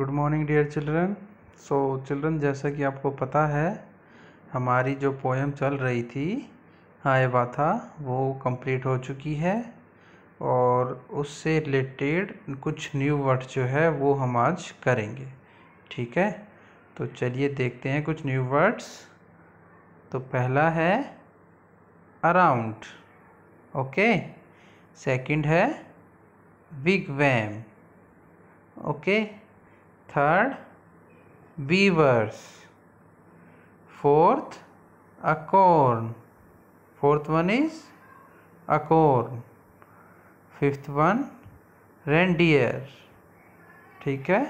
good morning dear children so children जैसा कि आपको पता है हमारी जो पोएम चल रही थी हाय वाथा वो कंप्लीट हो चुकी है और उससे रिलेटेड कुछ न्यू वर्ड जो है वो हम आज करेंगे ठीक है तो चलिए देखते हैं कुछ न्यू वर्ड्स तो पहला है अराउंड ओके सेकंड है बिग वैम okay third beavers fourth acorn fourth one is acorn fifth one reindeer ठीक है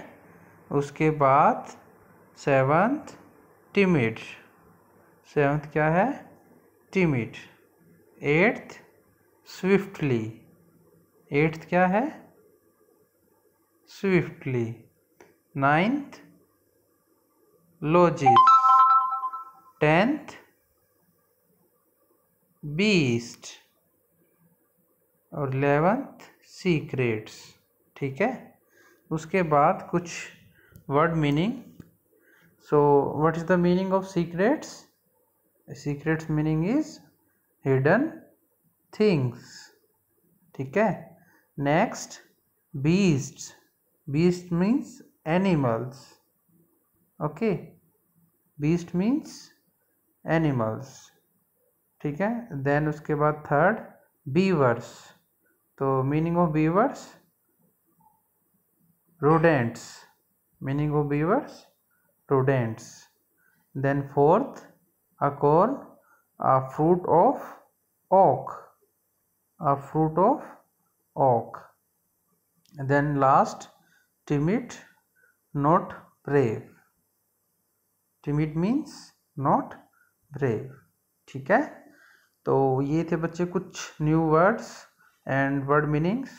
उसके बाद सेवन्थ टिमिड सेवन्थ क्या है टिमिड एट्थ स्विफ्टली एट्थ क्या है swiftly ninth logis tenth beast और इलेवेंथ सीक्रेट्स ठीक है उसके बाद कुछ word meaning so what is the meaning of secrets secrets meaning is hidden things ठीक है next beast beast means animals okay beast means animals ठीक है then उसके बाद third beavers तो meaning of beavers rodents meaning of beavers rodents then fourth a corn a fruit of oak a fruit of oak and then last timid not brave timid means not brave ठीक है तो ये थे बच्चे कुछ new words and word meanings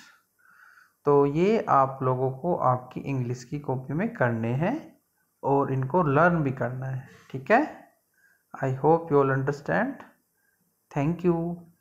तो ये आप लोगों को आपकी इंग्लिश की कॉपी में करने हैं और इनको लर्न भी करना है ठीक है I hope you all understand thank you